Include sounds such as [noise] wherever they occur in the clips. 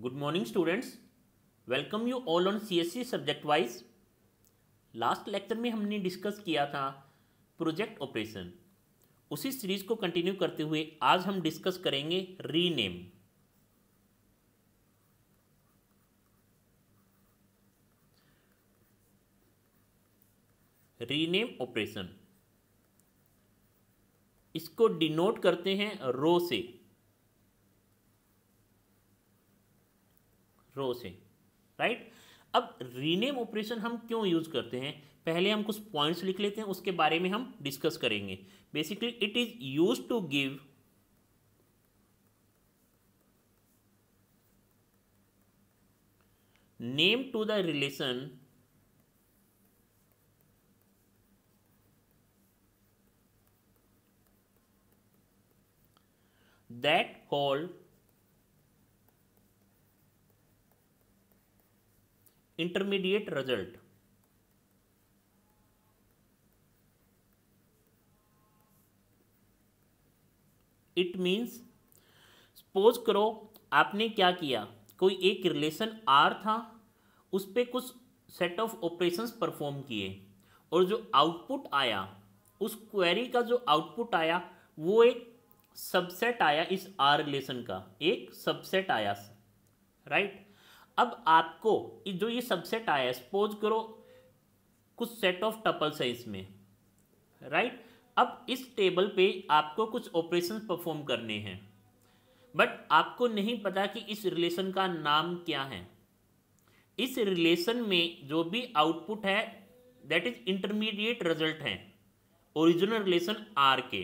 Good morning students welcome you all on C S C subject wise last lecture में हमने discuss किया था project operation उसी series को कंटिन्यू करते हुए आज हम डिस्कस करेंगे रीनेम रीनेम ऑपरेशन इसको डिनोट करते हैं रो से रो से राइट अब रीनेम ऑपरेशन हम क्यों यूज़ करते हैं पहले हम कुछ पॉइंट्स लिख लेते हैं उसके बारे में हम डिस्कस करेंगे basically it is use to give name to the relation that hold intermediate result it means suppose करो आपने क्या किया कोई एक रिलेशन आर था उस पर कुछ सेट ऑफ ऑपरेशंस परफॉर्म किए और जो आउटपुट आया उस क्वेरी का जो आउटपुट आया वो एक सबसेट आया इस आर रिलेशन का एक सबसेट आया राइट right? अब आपको जो ये सबसेट आया है सपोज करो कुछ सेट ऑफ टपल्स है इसमें राइट अब इस टेबल पे आपको कुछ ऑपरेशन परफॉर्म करने हैं बट आपको नहीं पता कि इस रिलेशन का नाम क्या है इस रिलेशन में जो भी आउटपुट है दैट इज इंटरमीडिएट रिजल्ट है ओरिजिनल रिलेशन आर के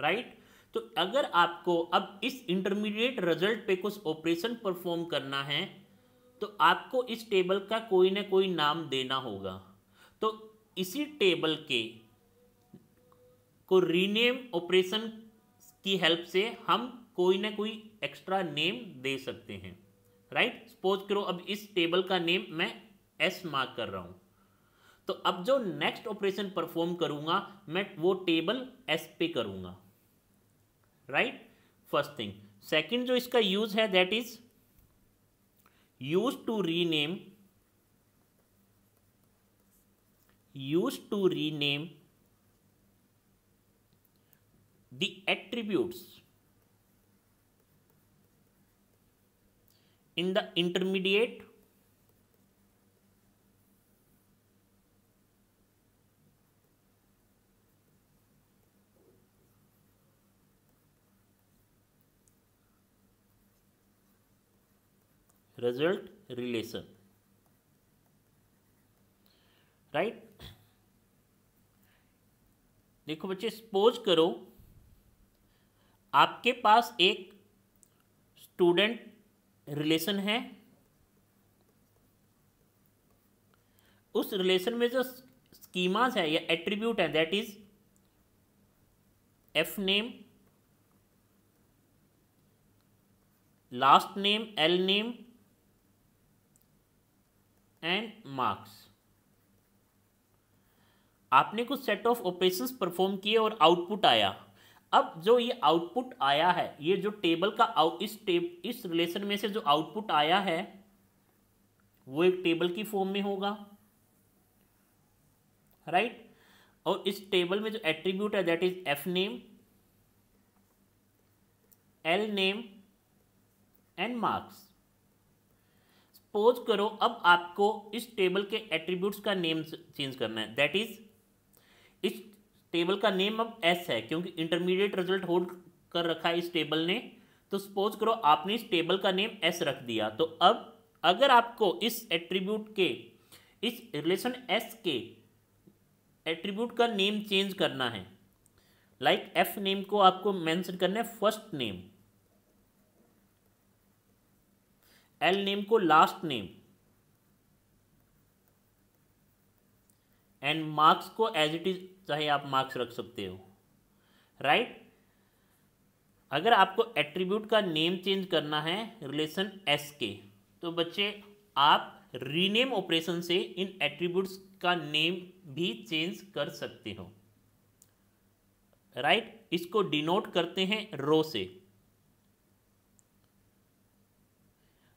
राइट तो अगर आपको अब इस इंटरमीडिएट रिजल्ट पे कुछ ऑपरेशन परफॉर्म करना है तो आपको इस टेबल का कोई ना कोई नाम देना होगा तो इसी टेबल के को रीनेम ऑपरेशन की हेल्प से हम कोई ना कोई एक्स्ट्रा नेम दे सकते हैं राइट सपोज करो अब इस टेबल का नेम मैं एस मार्क कर रहा हूँ तो अब जो नेक्स्ट ऑपरेशन परफॉर्म करूंगा मैं वो टेबल एस पे करूँगा राइट फर्स्ट थिंग सेकंड जो इसका यूज है that is use to rename use to rename the attributes in the intermediate result relation right right? देखो बच्चे सपोज करो आपके पास एक स्टूडेंट रिलेशन है उस रिलेशन में जो स्कीमास है या एट्रीब्यूट है that is F name last name L name and marks आपने कुछ सेट ऑफ ऑपरेशंस परफॉर्म किए और आउटपुट आया अब जो ये आउटपुट आया है ये जो टेबल का इस टेब इस रिलेशन में से जो आउटपुट आया है वो एक टेबल की फॉर्म में होगा राइट right? और इस टेबल में जो एट्रीब्यूट है that is F name L name and marks suppose करो अब आपको इस टेबल के एट्रीब्यूट्स का नेम चेंज करना है दैट इज इस टेबल का नेम अब एस है क्योंकि इंटरमीडिएट रिजल्ट होल्ड कर रखा है इस टेबल ने तो सपोज करो आपने इस टेबल का नेम एस रख दिया तो अब अगर आपको इस एट्रीब्यूट के इस रिलेशन एस के एट्रीब्यूट का नेम चेंज करना है लाइक एफ नेम को आपको मेंशन करना है फर्स्ट नेम एल नेम को लास्ट नेम एंड मार्क्स को एज इट इज चाहे आप मार्क्स रख सकते हो राइट right? अगर आपको एट्रीब्यूट का नेम चेंज करना है रिलेशन एस के तो बच्चे आप रीनेम ऑपरेशन से इन एट्रीब्यूट्स का नेम भी चेंज कर सकते हो राइट right? इसको डिनोट करते हैं रो से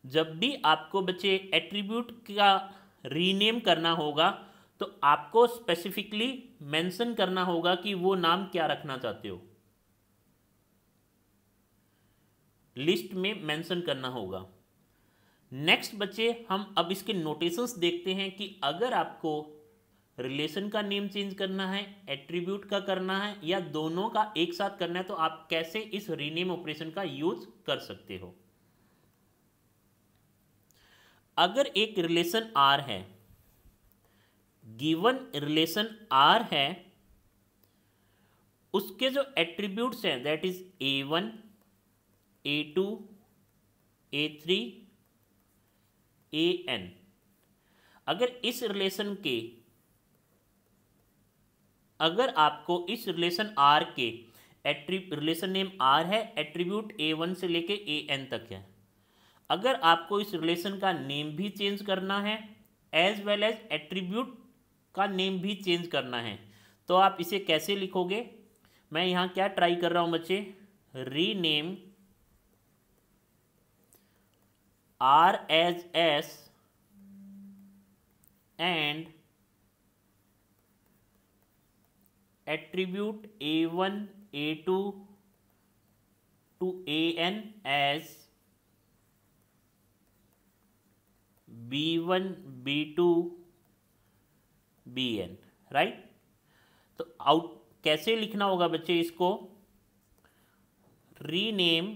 जब भी आपको बच्चे एट्रीब्यूट का रीनेम करना होगा तो आपको स्पेसिफिकली मेंशन करना होगा कि वो नाम क्या रखना चाहते हो लिस्ट में मेंशन करना होगा नेक्स्ट बच्चे हम अब इसके नोटेशंस देखते हैं कि अगर आपको रिलेशन का नेम चेंज करना है एट्रीब्यूट का करना है या दोनों का एक साथ करना है तो आप कैसे इस रीनेम ऑपरेशन का यूज कर सकते हो अगर एक रिलेशन आर है गिवन रिलेशन आर है उसके जो एट्रीब्यूट्स हैं that is A one A two A three A N अगर इस रिलेशन के अगर आपको इस रिलेशन आर के एट्री रिलेशन नेम आर है एट्रीब्यूट ए वन से लेके ए एन तक है अगर आपको इस रिलेशन का नेम भी चेंज करना है एज वेल एज एट्रीब्यूट का नेम भी चेंज करना है तो आप इसे कैसे लिखोगे मैं यहाँ क्या ट्राई कर रहा हूँ बच्चे rename R as S and attribute A one A two to A N as B one B two B N right तो आउट कैसे लिखना होगा बच्चे इसको रीनेम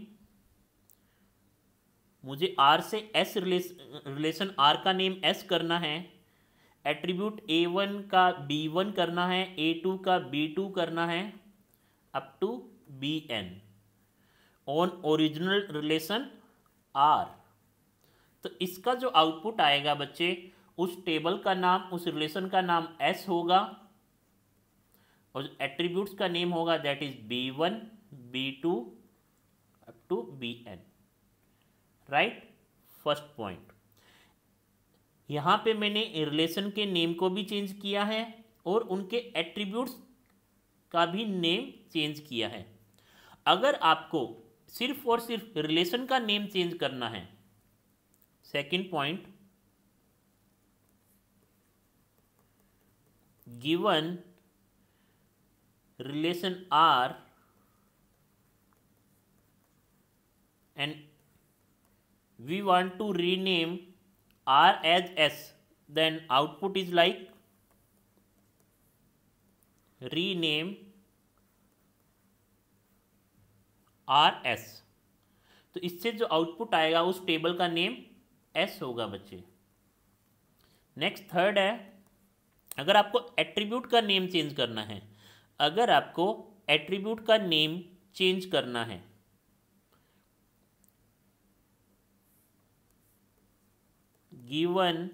मुझे आर से एस रिलेशन आर का नेम एस करना है एट्रीब्यूट ए वन का बी वन करना है ए टू का बी टू करना है up to B N on original relation R तो इसका जो आउटपुट आएगा बच्चे उस टेबल का नाम उस रिलेशन का नाम एस होगा और एट्रीब्यूट्स का नेम होगा that is B one B two up to B N right first point यहाँ पे मैंने रिलेशन के नेम को भी चेंज किया है और उनके एट्रीब्यूट्स का भी नेम चेंज किया है अगर आपको सिर्फ और सिर्फ रिलेशन का नेम चेंज करना है second point given relation R and we want to rename R as S then output is like rename R S तो इससे जो आउटपुट आएगा उस टेबल का नेम एस होगा बच्चे नेक्स्ट थर्ड है अगर आपको एट्रीब्यूट का नेम चेंज करना है अगर आपको एट्रीब्यूट का नेम चेंज करना है given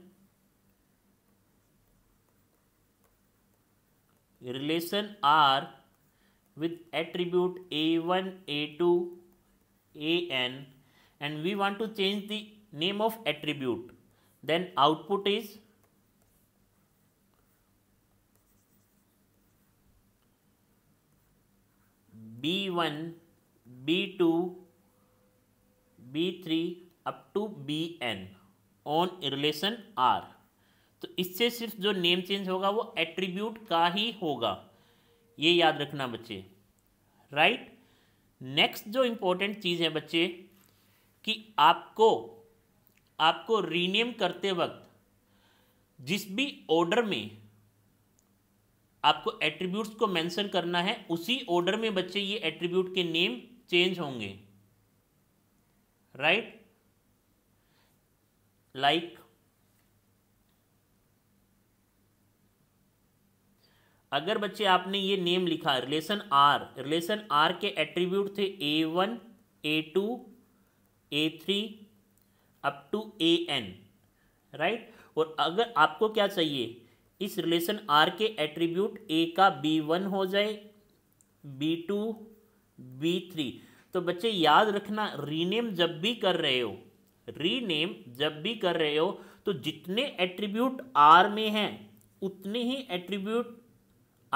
attribute A one A two A N and we want to change the name of attribute then output is b1 b2 b3 up to bn on relation R तो इससे सिर्फ जो name change होगा वो attribute का ही होगा ये याद रखना बच्चे राइट right? नेक्स्ट जो इम्पोर्टेंट चीज़ है बच्चे कि आपको आपको रीनेम करते वक्त जिस भी ऑर्डर में आपको एट्रीब्यूट्स को मेंशन करना है उसी ऑर्डर में बच्चे ये एट्रीब्यूट के नेम चेंज होंगे राइट लाइक अगर बच्चे आपने ये नेम लिखा रिलेशन आर रिलेशन आर के एट्रीब्यूट थे A one A two A three up to A N right और अगर आपको क्या चाहिए इस रिलेशन आर के एट्रीब्यूट ए का बी वन हो जाए बी टू बी थ्री तो बच्चे याद रखना रीनेम जब भी कर रहे हो रीनेम जब भी कर रहे हो तो जितने एट्रीब्यूट आर में हैं उतने ही एट्रीब्यूट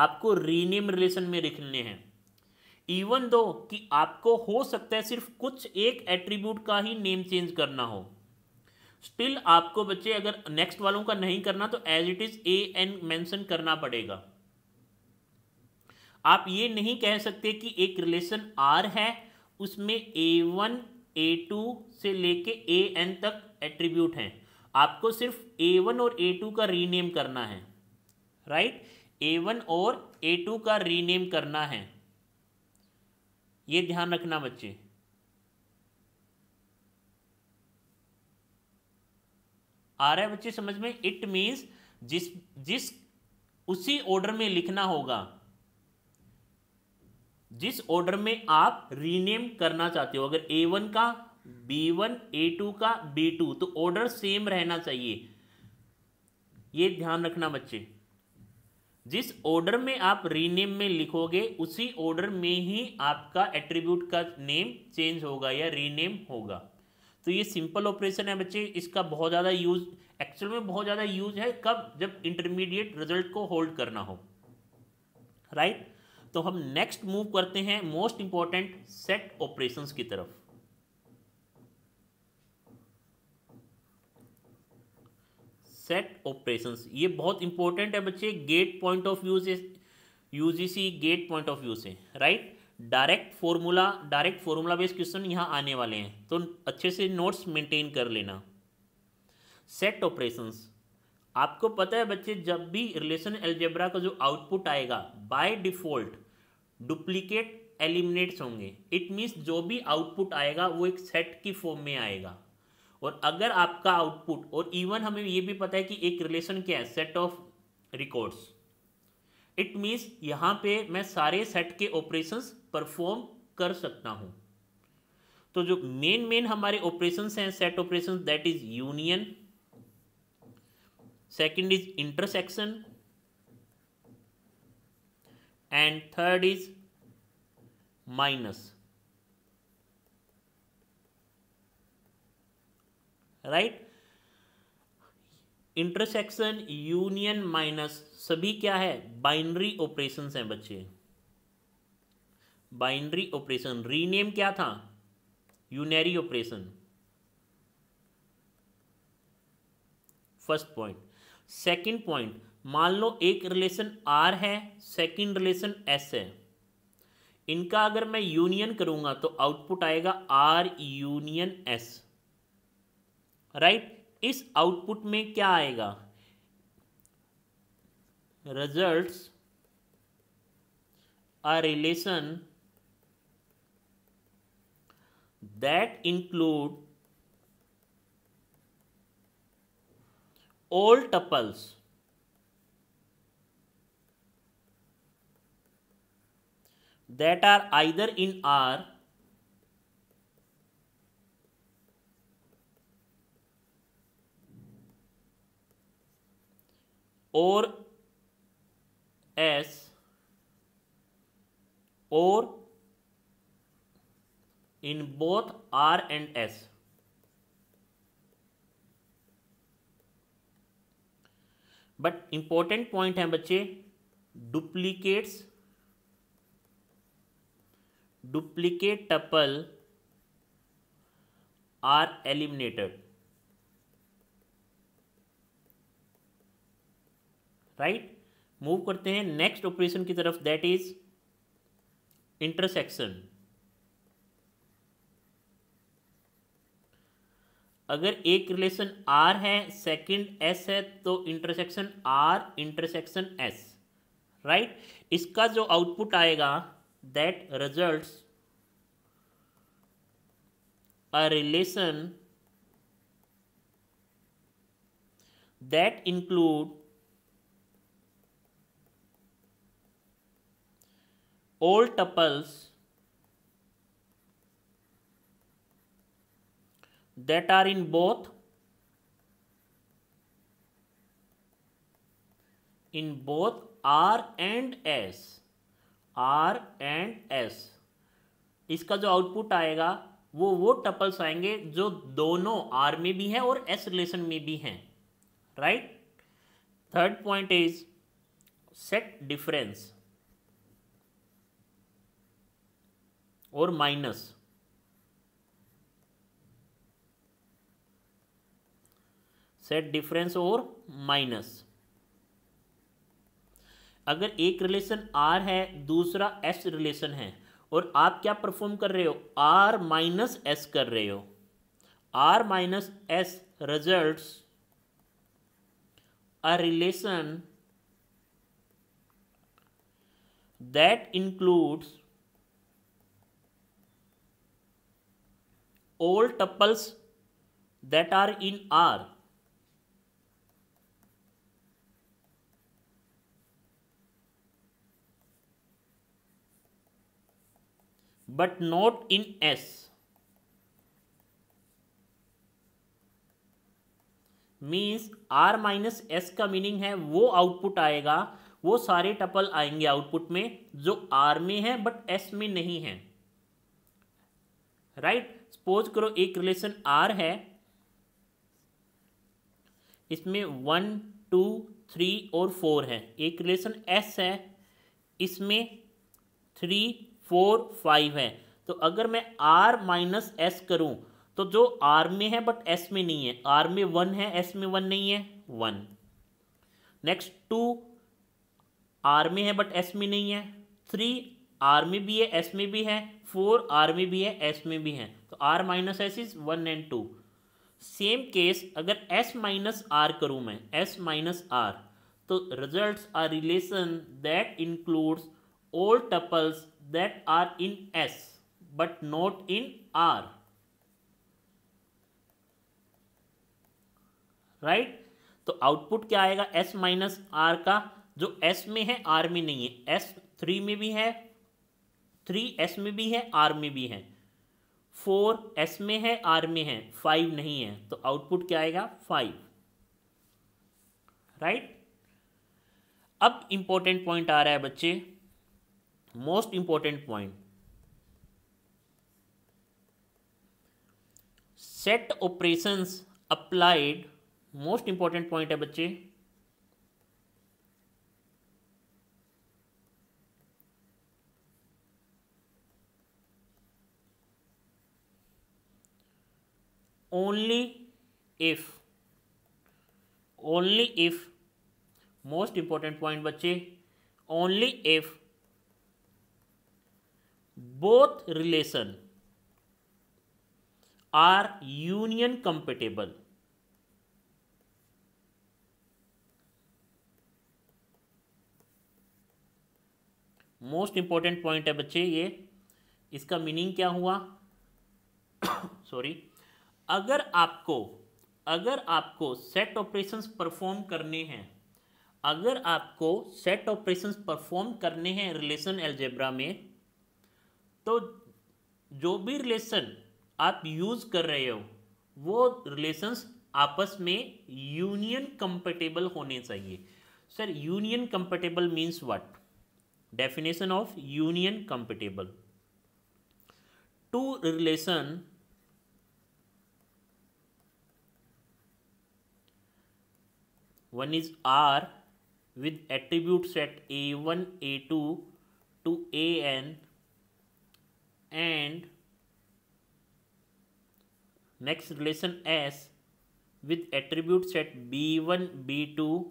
आपको रीनेम रिलेशन में लिखने हैं इवन दो कि आपको हो सकता है सिर्फ कुछ एक एट्रीब्यूट का ही नेम चेंज करना हो स्टिल आपको बच्चे अगर नेक्स्ट वालों का नहीं करना तो as it is A N mention करना पड़ेगा आप ये नहीं कह सकते कि एक रिलेशन आर है उसमें ए वन ए टू से लेके ए एन तक एट्रीब्यूट हैं आपको सिर्फ ए वन और ए टू का रीनेम करना है राइट ए वन और ए टू का रीनेम करना है ये ध्यान रखना बच्चे आ रहा है बच्चे समझ में इट मीन्स जिस जिस उसी ऑर्डर में लिखना होगा जिस ऑर्डर में आप रीनेम करना चाहते हो अगर ए वन का बी वन ए टू का बी टू तो ऑर्डर सेम रहना चाहिए ये ध्यान रखना बच्चे जिस ऑर्डर में आप रीनेम में लिखोगे उसी ऑर्डर में ही आपका एट्रीब्यूट का नेम चेंज होगा या रीनेम होगा तो ये सिंपल ऑपरेशन है बच्चे इसका बहुत ज़्यादा यूज एक्चुअल में बहुत ज़्यादा यूज है कब जब इंटरमीडिएट रिजल्ट को होल्ड करना हो राइट right? तो हम नेक्स्ट मूव करते हैं मोस्ट इंपॉर्टेंट सेट ऑपरेशंस की तरफ सेट ऑपरेशंस ये बहुत इंपॉर्टेंट है बच्चे गेट पॉइंट ऑफ व्यू से UGC GATE point of view से right right? Direct formula direct formula based question यहाँ आने वाले हैं तो अच्छे से नोट्स मेंटेन कर लेना सेट ऑपरेशंस आपको पता है बच्चे जब भी रिलेशन एल्जेब्रा का जो आउटपुट आएगा बाय डिफॉल्ट डुप्लीकेट एलिमिनेट्स होंगे इट मीन्स जो भी आउटपुट आएगा वो एक सेट की फॉर्म में आएगा और अगर आपका आउटपुट और इवन हमें ये भी पता है कि एक रिलेशन क्या है set of records it means यहाँ पे मैं सारे सेट के ऑपरेशंस परफॉर्म कर सकता हूँ तो जो मेन मेन हमारे ऑपरेशन हैं set operation that is union second is intersection and third is minus right intersection union minus सभी क्या है बाइनरी ऑपरेशन हैं बच्चे बाइंड्री ऑपरेशन रीनेम क्या था unary operation first point second point मान लो एक रिलेशन आर है सेकंड रिलेशन एस है इनका अगर मैं यूनियन करूंगा तो आउटपुट आएगा आर यूनियन एस राइट इस आउटपुट में क्या आएगा results a relation that include all tuples that are either in R or S or in both R and S but important point है बच्चे duplicates duplicate tuple are eliminated right move करते हैं next operation की तरफ that is intersection अगर एक relation R है second S है तो intersection R intersection S right इसका जो आउटपुट आएगा that result a relation that include all tuples that are in both in both R and S R and S इसका जो आउटपुट आएगा वो वो टपल्स आएंगे जो दोनों आर में भी हैं और एस रिलेशन में भी हैं right third point is set difference और माइनस सेट डिफरेंस और माइनस अगर एक रिलेशन आर है दूसरा एस रिलेशन है और आप क्या परफॉर्म कर रहे हो आर माइनस एस कर रहे हो R minus S result a relation that includes all tuples that are in R but not in S. Means R minus S का मीनिंग है वो आउटपुट आएगा वो सारे टपल आएंगे आउटपुट में जो R में है बट S में नहीं है राइट right? सपोज करो एक रिलेशन R है इसमें वन टू थ्री और फोर है एक रिलेशन S है इसमें थ्री फोर फाइव है तो अगर मैं आर माइनस एस करूँ तो जो आर में है बट एस में नहीं है आर में वन है एस में वन नहीं है वन नेक्स्ट टू आर में है बट एस में नहीं है थ्री आर में भी है एस में भी है फोर आर में भी है एस में भी है तो R minus S is one and two same case अगर एस माइनस आर करूँ मैं एस माइनस आर तो result are relation that includes all tuples that are in S but not in R. Right right? तो output क्या आएगा S minus are का जो S में है आर में नहीं है एस थ्री में भी है थ्री एस में भी है आर में भी है फोर एस में है आर में है फाइव नहीं है तो आउटपुट क्या आएगा फाइव राइट right? अब इंपॉर्टेंट पॉइंट आ रहा है बच्चे most important point set operations applied most important point है बच्चे only if only if most important point बच्चे only if both relation are union compatible most important point है बच्चे ये इसका मीनिंग क्या हुआ सॉरी [coughs] अगर आपको अगर आपको सेट ऑपरेशंस परफॉर्म करने हैं अगर आपको सेट ऑपरेशंस परफॉर्म करने हैं रिलेशन एल्जेब्रा में तो जो भी रिलेशन आप यूज़ कर रहे हो वो रिलेशंस आपस में यूनियन कंपेटेबल होने चाहिए sir union compatible means what definition of union compatible two relation one is with attribute set A one A two to A N and next relation S with attribute set B1, B2,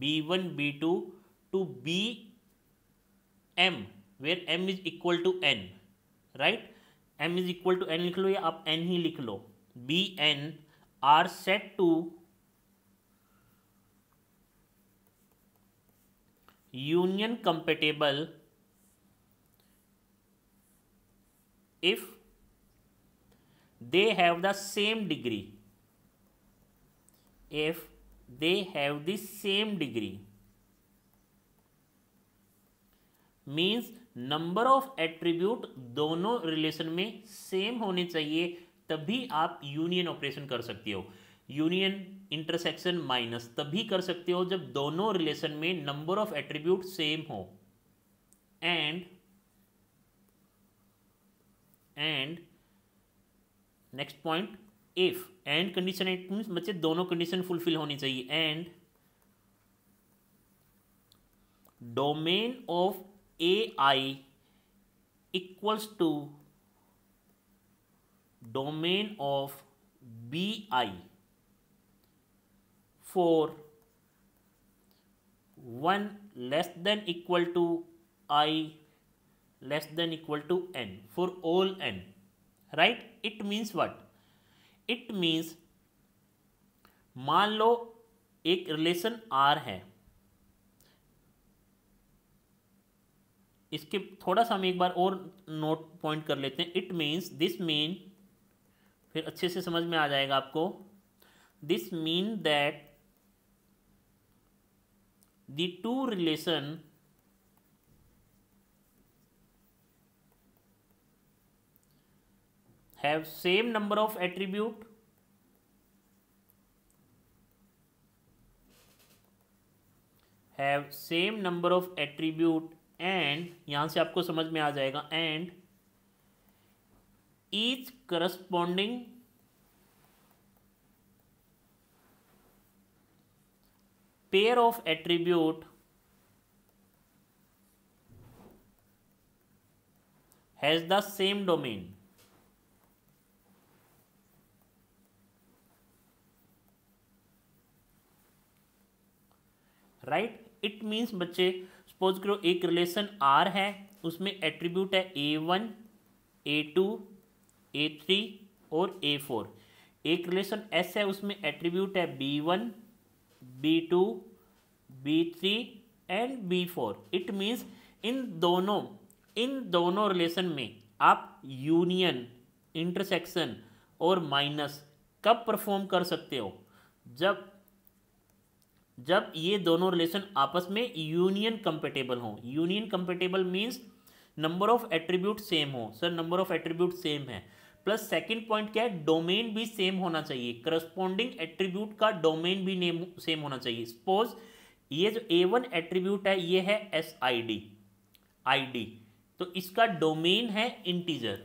B1, B2 to BM where M is equal to N right M is equal to N लिख लो या आप N ही लिख लो BN are set to union compatible if they have the same degree if they have the same degree means number of attribute दोनों relation में same होने चाहिए तभी आप यूनियन ऑपरेशन कर सकते हो यूनियन इंटरसेक्शन माइनस तभी कर सकते हो जब दोनों रिलेशन में नंबर ऑफ एट्रीब्यूट सेम हो and and next point if and condition it mean बच्चे दोनों कंडीशन फुलफिल होनी चाहिए and domain of A I equals to domain of B I for one less than equal to I less than equal to N for right it means what it means मान लो एक relation R है इसके थोड़ा सा हम एक बार और नोट पॉइंट कर लेते हैं इट मीन्स दिस मीन फिर अच्छे से समझ में आ जाएगा आपको this mean that two relation have same number of attribute have same number of attribute and यहां से आपको समझ में आ जाएगा and each corresponding pair of attribute has the same domain right it means बच्चे सपोज करो एक रिलेशन आर है उसमें एट्रीब्यूट है A one A two A three और ए फोर एक रिलेशन एस है उसमें एट्रीब्यूट है B one B two B three and B four it means इन दोनों इन दोनों रिलेशन में आप यूनियन इंटरसेक्शन और माइनस कब परफॉर्म कर सकते हो जब जब ये दोनों रिलेशन आपस में यूनियन कंपेटेबल हों union compatible means number of attribute same हो sir number of attribute same है प्लस सेकंड पॉइंट क्या है डोमेन भी सेम होना चाहिए करस्पॉन्डिंग एट्रीब्यूट का डोमेन भी नेम सेम होना चाहिए सपोज ये जो ए वन एट्रीब्यूट है ये है S I D I D तो इसका डोमेन है इंटीजर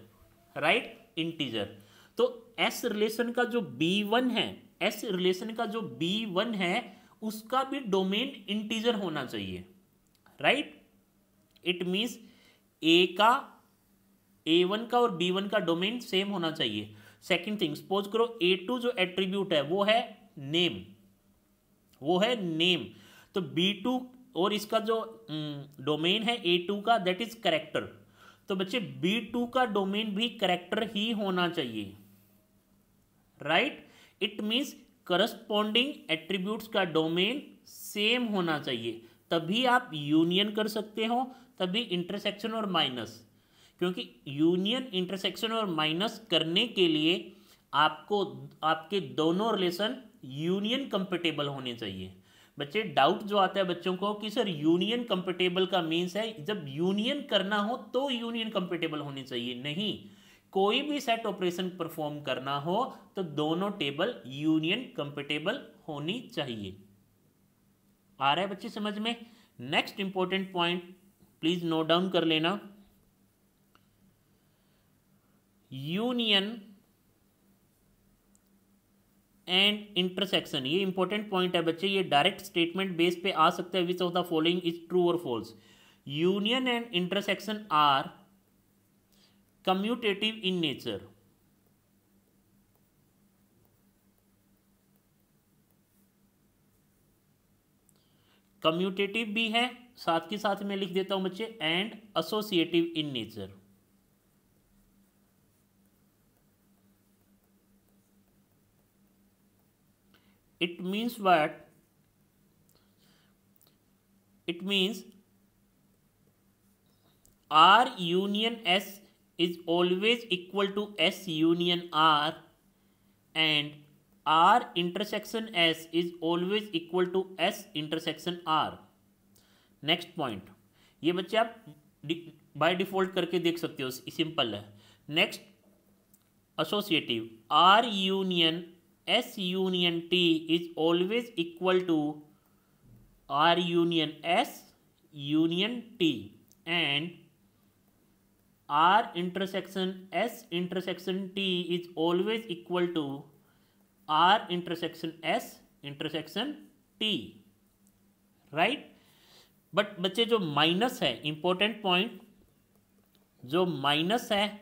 राइट इंटीजर तो एस रिलेशन का जो बी वन है एस रिलेशन का जो बी वन है उसका भी डोमेन इंटीजर होना चाहिए राइट इट मीन्स ए का ए वन का और बी वन का डोमेन सेम होना चाहिए सेकेंड थिंग सपोज करो ए टू जो एट्रीब्यूट है वो है नेम वो है नेम तो बी टू और इसका जो mm, डोमेन है ए टू का दैट इज करेक्टर तो बच्चे बी टू का डोमेन भी करेक्टर ही होना चाहिए right it means corresponding attributes का डोमेन सेम होना चाहिए तभी आप यूनियन कर सकते हो तभी इंटरसेक्शन और माइनस क्योंकि यूनियन इंटरसेक्शन और माइनस करने के लिए आपको आपके दोनों रिलेशन यूनियन कंपेटेबल होने चाहिए बच्चे डाउट जो आता है बच्चों को कि सर यूनियन कंपेटेबल का मीन्स है जब यूनियन करना हो तो यूनियन कंपेटेबल होने चाहिए नहीं कोई भी सेट ऑपरेशन परफॉर्म करना हो तो दोनों टेबल यूनियन कंपेटेबल होनी चाहिए आ रहा है बच्चे समझ में next important point please note down कर लेना यूनियन एंड इंटरसेक्शन ये इंपॉर्टेंट पॉइंट है बच्चे ये डायरेक्ट स्टेटमेंट बेस पे आ सकता है which of the following is true और false union and intersection are commutative in nature commutative भी है साथ के साथ मैं लिख देता हूं बच्चे and associative in nature it means what it means R union S is always equal to S union R and R intersection S is always equal to S intersection R. Next point ये बच्चे आप by default करके देख सकते हो simple है next associative R union S union T is always equal to R union S union T and R intersection S intersection T is always equal to R intersection S intersection T. Right? But बच्चे जो minus है important point So minus है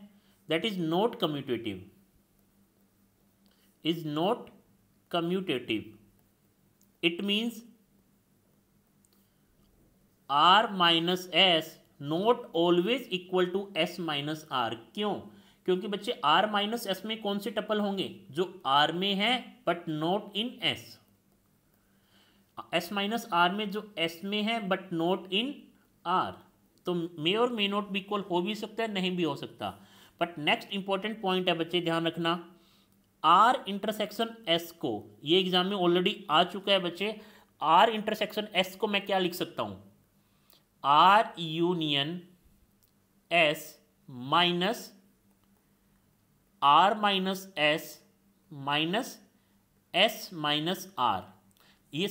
that is not commutative is not commutative it means R minus S not always equal to S minus R क्यों क्योंकि बच्चे R minus S में कौन से टपल होंगे जो आर में है but not in S S minus R में जो एस में है बट नॉट इन आर तो मे और मे नॉट भी इक्वल हो भी सकता है नहीं भी हो सकता बट नेक्स्ट इंपॉर्टेंट पॉइंट है बच्चे ध्यान रखना आर इंटरसेक्शन एस को ये एग्जाम में ऑलरेडी आ चुका है बच्चे आर इंटरसेक्शन एस को मैं क्या लिख सकता हूँ R union S minus R minus S minus S minus R ये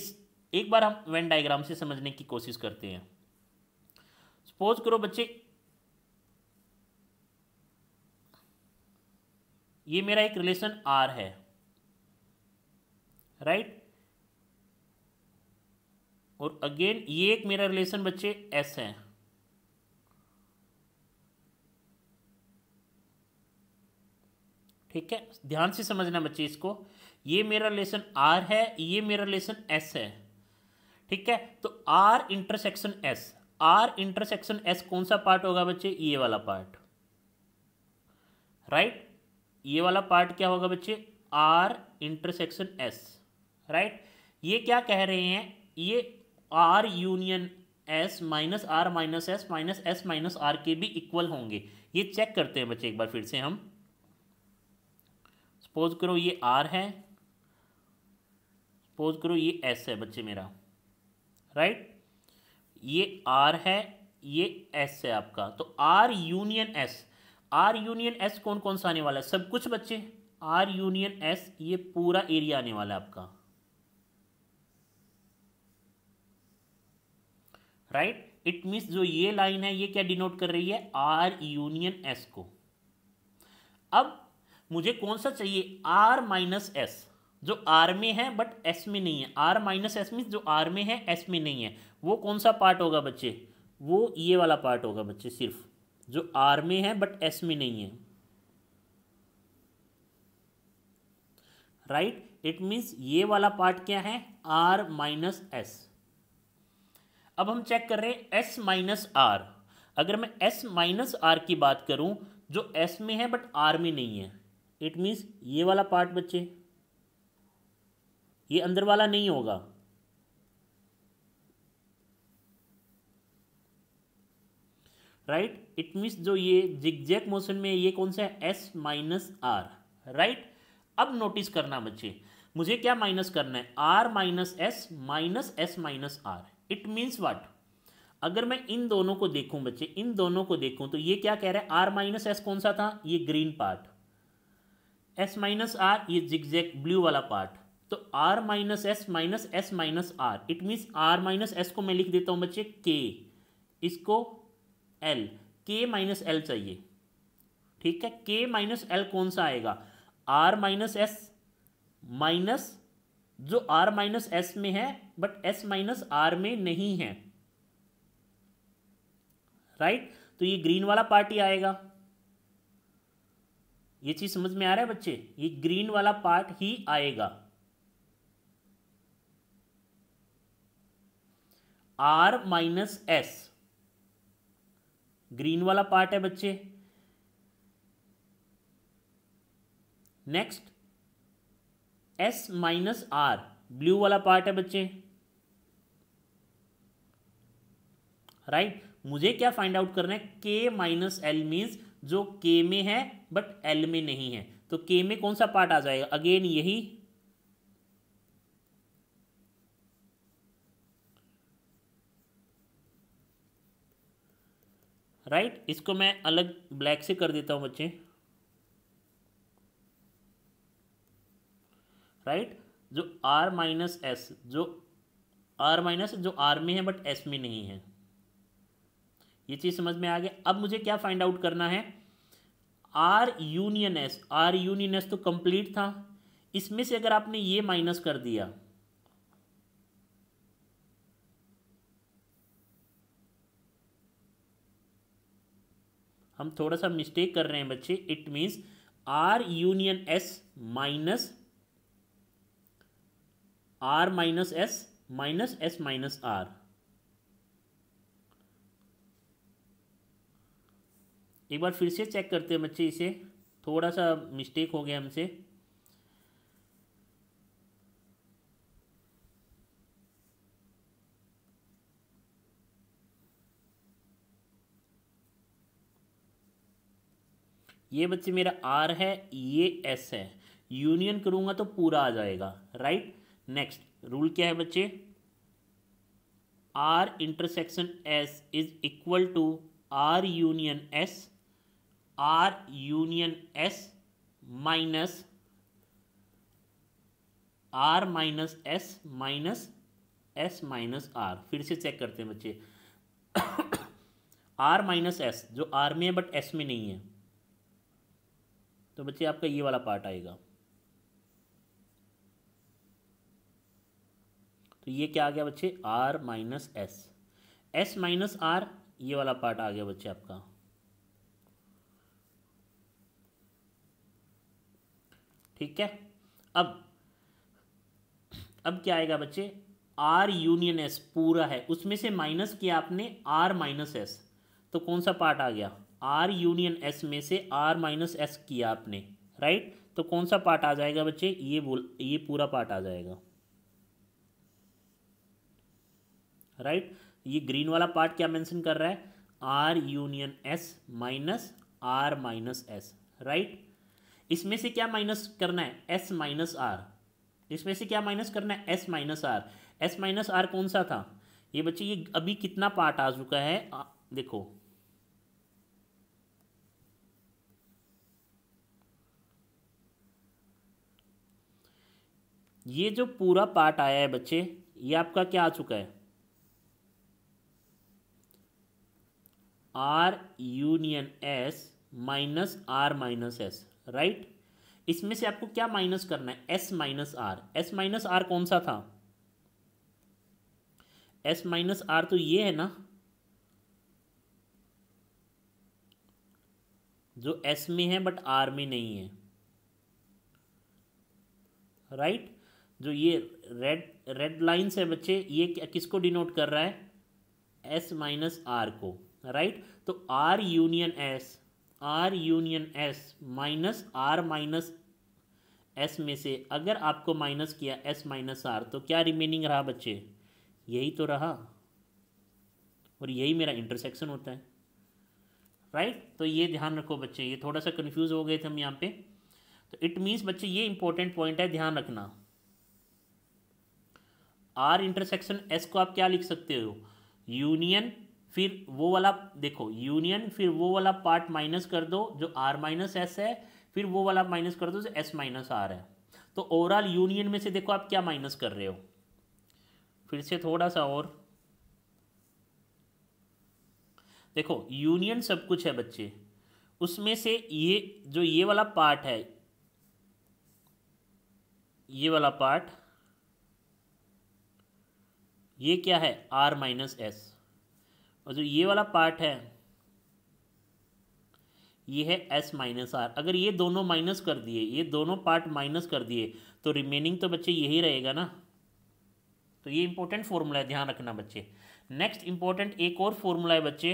एक बार हम वेन डायग्राम से समझने की कोशिश करते हैं सपोज करो बच्चे ये मेरा एक रिलेशन आर है राइट और अगेन ये एक मेरा रिलेशन बच्चे एस है ठीक है ध्यान से समझना बच्चे इसको ये मेरा रिलेशन आर है ये मेरा रिलेशन एस है ठीक है तो R intersection S R intersection S कौन सा पार्ट होगा बच्चे ये वाला पार्ट राइट ये वाला पार्ट क्या होगा बच्चे आर इंटरसेक्शन एस राइट ये क्या कह रहे हैं ये R union S minus R minus S minus S minus R के भी इक्वल होंगे ये चेक करते हैं बच्चे एक बार फिर से हम सपोज करो ये आर है सपोज करो ये एस है बच्चे मेरा राइट right? ये आर है ये एस है आपका तो R union S R union S कौन कौन सा आने वाला है सब कुछ बच्चे आर यूनियन एस ये पूरा एरिया आने वाला है आपका राइट इट मीन्स जो ये लाइन है ये क्या डिनोट कर रही है आर यूनियन एस को अब मुझे कौन सा चाहिए आर माइनस एस जो आर में है बट एस में नहीं है आर माइनस एस मीन्स जो आर में है एस में नहीं है वो कौन सा पार्ट होगा बच्चे वो ये वाला पार्ट होगा बच्चे सिर्फ जो आर में है बट एस में नहीं है राइट इट मीन्स ये वाला पार्ट क्या है आर माइनस एस अब हम चेक कर रहे हैं एस माइनस आर अगर मैं एस माइनस आर की बात करूं जो एस में है बट आर में नहीं है इट मीन्स ये वाला पार्ट बच्चे ये अंदर वाला नहीं होगा राइट इट मीन्स जो ये जिगजैक मोशन में ये कौन सा है एस माइनस आर राइट अब नोटिस करना बच्चे मुझे क्या माइनस करना है R minus S minus S minus R it means what अगर मैं इन दोनों को देखूं बच्चे इन दोनों को देखूं तो ये क्या कह रहा है आर माइनस एस कौन सा था ये green part S minus R ये जिगजैक ब्लू वाला पार्ट तो R minus S minus S minus R it means R minus S को मैं लिख देता हूं बच्चे के इसको एल के माइनस एल चाहिए ठीक है के माइनस एल कौन सा आएगा आर माइनस एस माइनस जो आर माइनस एस में है बट एस माइनस आर में नहीं है राइट तो ये ग्रीन वाला पार्ट ही आएगा ये चीज समझ में आ रहा है बच्चे ये ग्रीन वाला पार्ट ही आएगा आर माइनस एस ग्रीन वाला पार्ट है बच्चे next S minus R blue वाला पार्ट है बच्चे राइट right? मुझे क्या फाइंड आउट करना है के माइनस एल मीन्स जो के में है बट एल में नहीं है तो के में कौन सा पार्ट आ जाएगा अगेन यही राइट right? इसको मैं अलग ब्लैक से कर देता हूं बच्चे राइट right? जो आर माइनस एस जो आर माइनस जो आर में है बट एस में नहीं है ये चीज़ समझ में आ गया अब मुझे क्या फाइंड आउट करना है R union S R union S तो कंप्लीट था इसमें से अगर आपने ये माइनस कर दिया हम थोड़ा सा मिस्टेक कर रहे हैं बच्चे it means R union S minus R minus S minus S minus R एक बार फिर से चेक करते हैं बच्चे इसे थोड़ा सा मिस्टेक हो गया हमसे ये बच्चे मेरा आर है ये एस है यूनियन करूंगा तो पूरा आ जाएगा राइट नेक्स्ट रूल क्या है बच्चे R intersection S is equal to R union S R union S minus R minus S minus S minus R फिर से चेक करते हैं बच्चे आर माइनस एस जो आर में है बट एस में नहीं है तो बच्चे आपका ये वाला पार्ट आएगा तो ये क्या आ गया बच्चे R minus S S minus R ये वाला पार्ट आ गया बच्चे आपका ठीक है अब अब क्या आएगा बच्चे आर यूनियन एस पूरा है उसमें से माइनस किया आपने आर माइनस एस तो कौन सा पार्ट आ गया आर यूनियन एस में से आर माइनस एस किया आपने राइट तो कौन सा पार्ट आ जाएगा बच्चे ये बोल ये पूरा पार्ट आ जाएगा राइट ये ग्रीन वाला पार्ट क्या मेंशन कर रहा है R union S minus R minus S right इसमें से क्या माइनस करना है एस माइनस आर इसमें से क्या माइनस करना है S minus R S minus R कौन सा था ये बच्चे ये अभी कितना पार्ट आ चुका है आ, देखो ये जो पूरा पार्ट आया है बच्चे ये आपका क्या आ चुका है R union S minus R minus S right इसमें से आपको क्या माइनस करना है S minus R S minus R कौन सा था एस माइनस आर तो ये है ना जो एस में है बट आर में नहीं है राइट right? जो ये रेड रेड लाइन्स है बच्चे ये किसको डिनोट कर रहा है एस माइनस आर को राइट तो R union S R union S minus R minus S में से अगर आपको माइनस किया एस माइनस आर तो क्या रिमेनिंग रहा बच्चे यही तो रहा और यही मेरा इंटरसेक्शन होता है राइट तो ये ध्यान रखो बच्चे ये थोड़ा सा कन्फ्यूज़ हो गए थे हम यहाँ पे तो इट मीन्स बच्चे ये इंपॉर्टेंट पॉइंट है ध्यान रखना आर इंटरसेक्शन एस को आप क्या लिख सकते हो यूनियन फिर वो वाला देखो यूनियन फिर वो वाला पार्ट माइनस कर दो जो आर माइनस एस है फिर वो वाला माइनस कर दो जो एस माइनस आर है तो ओवरऑल यूनियन में से देखो आप क्या माइनस कर रहे हो फिर से थोड़ा सा और देखो यूनियन सब कुछ है बच्चे उसमें से ये जो ये वाला पार्ट है ये वाला पार्ट ये क्या है आर माइनस एस और जो ये वाला पार्ट है ये है एस माइनस आर अगर ये दोनों माइनस कर दिए ये दोनों पार्ट माइनस कर दिए तो रिमेनिंग तो बच्चे यही रहेगा ना तो ये इंपॉर्टेंट फॉर्मूला है ध्यान रखना बच्चे नेक्स्ट इंपॉर्टेंट एक और फॉर्मूला है बच्चे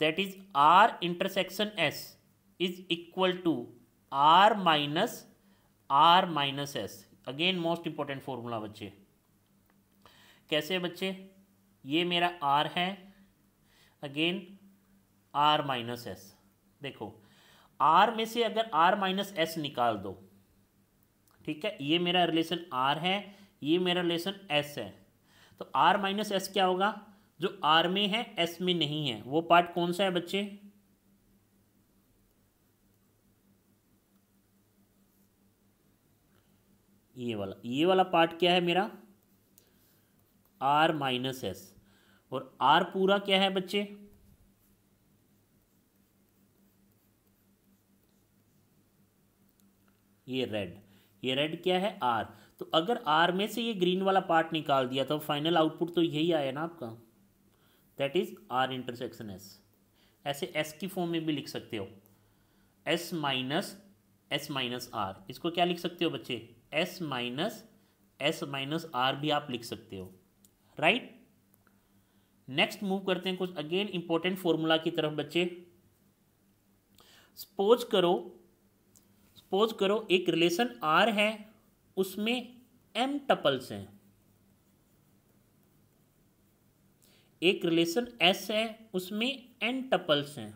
that is R intersection S is equal to R minus R minus S again most important formula बच्चे कैसे बच्चे ये मेरा आर है अगेन आर माइनस एस देखो आर में से अगर आर माइनस एस निकाल दो ठीक है ये मेरा रिलेशन आर है ये मेरा रिलेशन एस है तो आर माइनस एस क्या होगा जो आर में है एस में नहीं है वो पार्ट कौन सा है बच्चे ये वाला ये वाला पार्ट क्या है मेरा आर माइनस एस और आर पूरा क्या है बच्चे ये रेड ये रेड क्या है आर तो अगर आर में से ये ग्रीन वाला पार्ट निकाल दिया तो फाइनल आउटपुट तो यही आया ना आपका that is R intersection S ऐसे एस की फॉर्म में भी लिख सकते हो S minus S minus R इसको क्या लिख सकते हो बच्चे S minus S minus R भी आप लिख सकते हो राइट नेक्स्ट मूव करते हैं कुछ अगेन इंपॉर्टेंट फॉर्मूला की तरफ बच्चे सपोज करो सपोज करो एक रिलेशन आर है उसमें एम टपल्स हैं एक रिलेशन एस है उसमें एन टपल्स हैं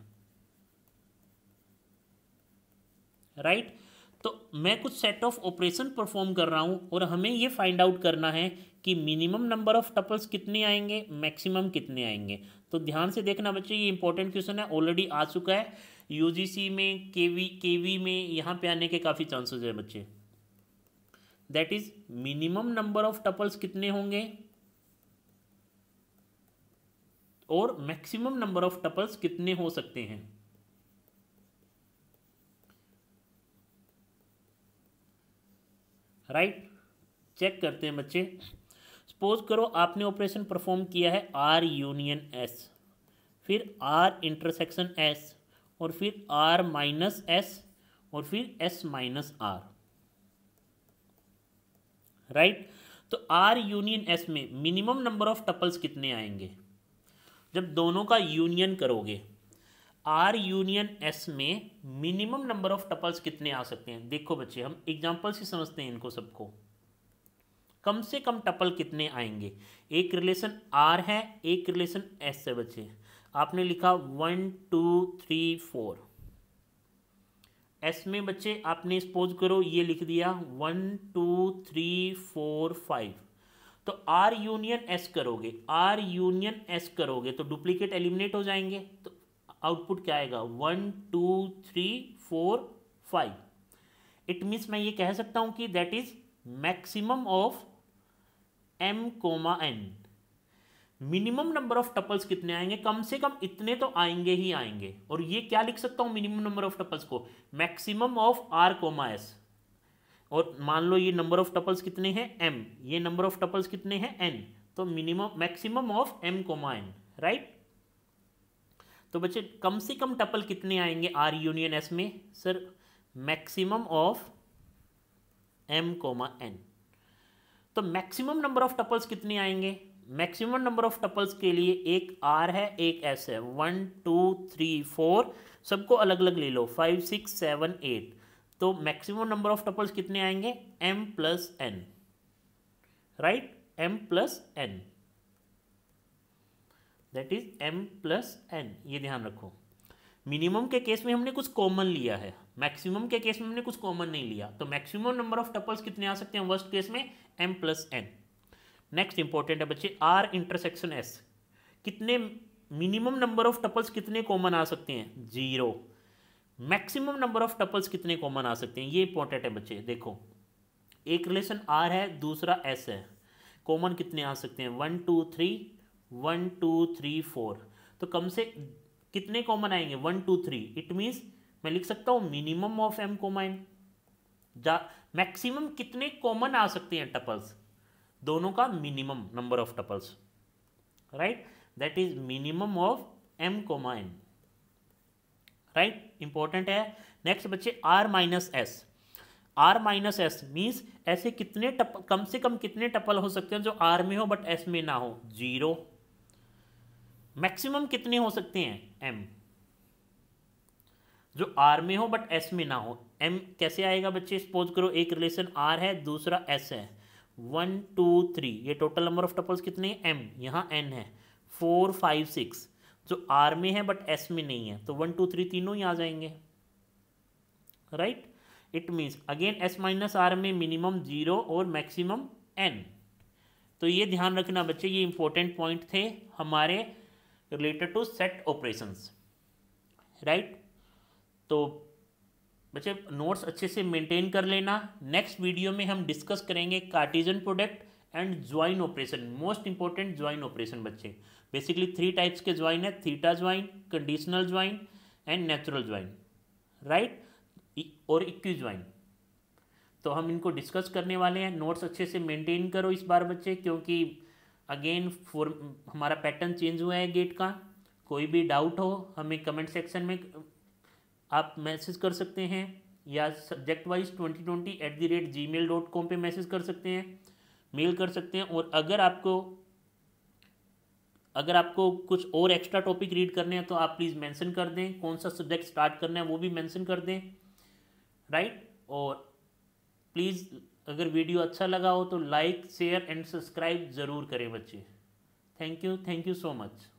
राइट right? तो मैं कुछ सेट ऑफ ऑपरेशन परफॉर्म कर रहा हूं और हमें ये फाइंड आउट करना है कि मिनिमम नंबर ऑफ टपल्स कितने आएंगे मैक्सिमम कितने आएंगे तो ध्यान से देखना बच्चे ये इंपॉर्टेंट क्वेश्चन है ऑलरेडी आ चुका है यूजीसी में के वी में यहाँ पे आने के काफ़ी चांसेस है बच्चे that is minimum number of tuples कितने होंगे और मैक्सिमम नंबर ऑफ टपल्स कितने हो सकते हैं राइट right? चेक करते हैं बच्चे सपोज करो आपने ऑपरेशन परफॉर्म किया है आर यूनियन एस फिर आर इंटरसेक्शन एस और फिर आर माइनस एस और फिर एस माइनस आर राइट तो आर यूनियन एस में मिनिमम नंबर ऑफ टपल्स कितने आएंगे जब दोनों का यूनियन करोगे आर यूनियन एस में मिनिमम नंबर ऑफ टपल्स कितने आ सकते हैं देखो बच्चे हम एग्जाम्पल से समझते हैं इनको सबको कम से कम टपल कितने आएंगे एक रिलेशन आर है एक रिलेशन एस से बचे आपने लिखा one two three four S में बच्चे आपने स्पोज करो ये लिख दिया one two three four five तो आर यूनियन एस करोगे आर यूनियन एस करोगे तो डुप्लीकेट एलिमिनेट हो जाएंगे तो आउटपुट क्या आएगा one two three four five it means मैं ये कह सकता हूँ कि that is maximum of M comma N minimum number of tuples कितने आएंगे कम से कम इतने तो आएंगे ही आएंगे और ये क्या लिख सकता हूं मिनिमम नंबर ऑफ टपल्स को maximum of R comma S और मान लो ये नंबर ऑफ टपल्स कितने हैं एम ये नंबर ऑफ टपल्स कितने हैं एन तो minimum maximum of M comma N right तो बच्चे कम से कम टपल कितने आएंगे आर यूनियन एस में sir maximum of M comma N तो मैक्सिमम नंबर ऑफ टपल्स कितने आएंगे मैक्सिमम नंबर ऑफ टपल्स के लिए एक आर है एक एस है वन टू थ्री फोर सबको अलग अलग ले लो फाइव सिक्स सेवन एट तो मैक्सिमम नंबर ऑफ टपल्स कितने आएंगे M plus N right M plus N that is M plus N ये ध्यान रखो मिनिमम के केस में हमने कुछ कॉमन लिया है मैक्सिमम के केस में हमने कुछ कॉमन नहीं लिया तो मैक्सिमम नंबर ऑफ टपल्स कितने आ सकते हैं वर्स्ट केस में M plus N next important है बच्चे आर इंटरसेक्शन एस कितने मिनिमम नंबर ऑफ टपल्स कितने कॉमन आ सकते हैं zero maximum number of tuples कितने कॉमन आ सकते हैं ये इंपॉर्टेंट है बच्चे देखो एक रिलेशन आर है दूसरा एस है कॉमन कितने आ सकते हैं one two three one two three four तो कम से कितने कॉमन आएंगे one two three it means मैं लिख सकता हूँ minimum of M comma N जा मैक्सिमम कितने कॉमन आ सकते हैं टपल्स दोनों का minimum number of tuples right that is minimum of M comma N right important है नेक्स्ट बच्चे R minus S R minus S means ऐसे कितने टप कम से कम कितने टपल हो सकते हैं जो आर में हो बट एस में ना हो जीरो मैक्सिमम कितने हो सकते हैं एम जो आर में हो बट एस में ना हो एम कैसे आएगा बच्चे सपोज करो एक रिलेशन आर है दूसरा एस है वन टू थ्री ये टोटल नंबर ऑफ टपल्स कितने हैं एम यहाँ एन है फोर फाइव सिक्स जो आर में है बट एस में नहीं है तो वन टू थ्री तीनों ही आ जाएंगे right it means again S minus R में मिनिमम जीरो और मैक्सिमम एन तो ये ध्यान रखना बच्चे ये इंपॉर्टेंट पॉइंट थे हमारे related to set operations right तो बच्चे नोट्स अच्छे से मेंटेन कर लेना नेक्स्ट वीडियो में हम डिस्कस करेंगे cartesian product and join operation most important join operation बच्चे बेसिकली थ्री टाइप्स के ज्वाइन है theta join conditional join and natural join right और इक्वी ज्वाइन तो हम इनको डिस्कस करने वाले हैं नोट्स अच्छे से मेंटेन करो इस बार बच्चे क्योंकि अगेन फॉर हमारा पैटर्न चेंज हुआ है गेट का कोई भी डाउट हो हमें कमेंट सेक्शन में आप मैसेज कर सकते हैं या subject wise twenty twenty at the rate Gmail dot com पर मैसेज कर सकते हैं मेल कर सकते हैं और अगर आपको अगर आपको कुछ और एक्स्ट्रा टॉपिक रीड करने हैं तो आप प्लीज़ मेंशन कर दें कौन सा सब्जेक्ट स्टार्ट करना है वो भी मेंशन कर दें राइट और प्लीज़ अगर वीडियो अच्छा लगा हो तो लाइक शेयर एंड सब्सक्राइब ज़रूर करें बच्चे thank you thank you so much